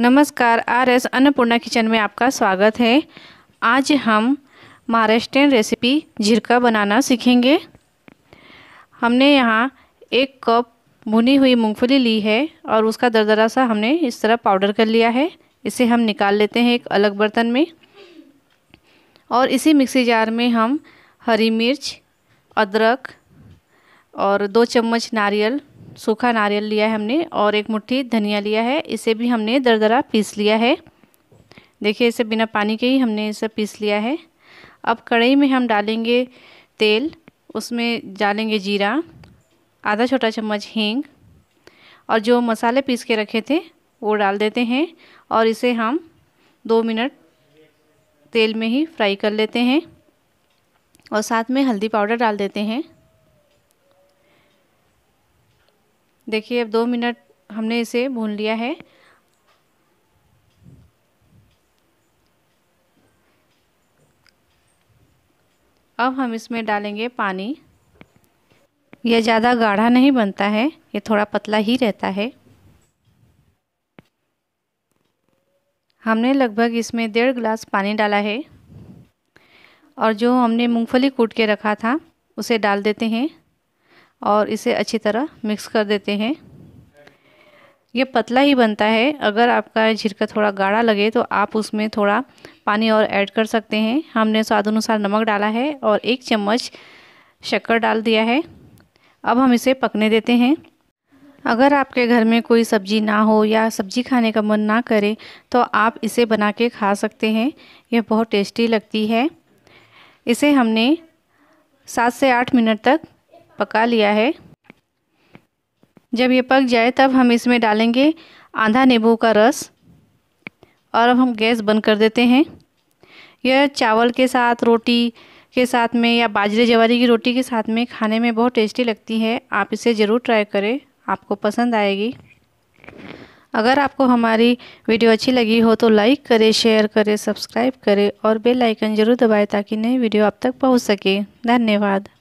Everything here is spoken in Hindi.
नमस्कार आर एस अन्नपूर्णा किचन में आपका स्वागत है आज हम महाराष्ट्रियन रेसिपी झिरका बनाना सीखेंगे हमने यहाँ एक कप भुनी हुई मूंगफली ली है और उसका दरदरा सा हमने इस तरह पाउडर कर लिया है इसे हम निकाल लेते हैं एक अलग बर्तन में और इसी मिक्सी जार में हम हरी मिर्च अदरक और दो चम्मच नारियल सूखा नारियल लिया है हमने और एक मुट्ठी धनिया लिया है इसे भी हमने दरदरा पीस लिया है देखिए इसे बिना पानी के ही हमने इसे पीस लिया है अब कढ़ाई में हम डालेंगे तेल उसमें डालेंगे जीरा आधा छोटा चम्मच हींग और जो मसाले पीस के रखे थे वो डाल देते हैं और इसे हम दो मिनट तेल में ही फ्राई कर लेते हैं और साथ में हल्दी पाउडर डाल देते हैं देखिए अब दो मिनट हमने इसे भून लिया है अब हम इसमें डालेंगे पानी यह ज़्यादा गाढ़ा नहीं बनता है ये थोड़ा पतला ही रहता है हमने लगभग इसमें डेढ़ गिलास पानी डाला है और जो हमने मूंगफली कूट के रखा था उसे डाल देते हैं और इसे अच्छी तरह मिक्स कर देते हैं ये पतला ही बनता है अगर आपका झिरका थोड़ा गाढ़ा लगे तो आप उसमें थोड़ा पानी और ऐड कर सकते हैं हमने स्वाद अनुसार नमक डाला है और एक चम्मच शक्कर डाल दिया है अब हम इसे पकने देते हैं अगर आपके घर में कोई सब्ज़ी ना हो या सब्ज़ी खाने का मन ना करे तो आप इसे बना के खा सकते हैं यह बहुत टेस्टी लगती है इसे हमने सात से आठ मिनट तक पका लिया है जब ये पक जाए तब हम इसमें डालेंगे आधा नींबू का रस और अब हम गैस बंद कर देते हैं यह चावल के साथ रोटी के साथ में या बाजरे जवारी की रोटी के साथ में खाने में बहुत टेस्टी लगती है आप इसे ज़रूर ट्राई करें आपको पसंद आएगी अगर आपको हमारी वीडियो अच्छी लगी हो तो लाइक करें शेयर करें सब्सक्राइब करें और बेल आइकन ज़रूर दबाएं ताकि नई वीडियो आप तक पहुंच सके धन्यवाद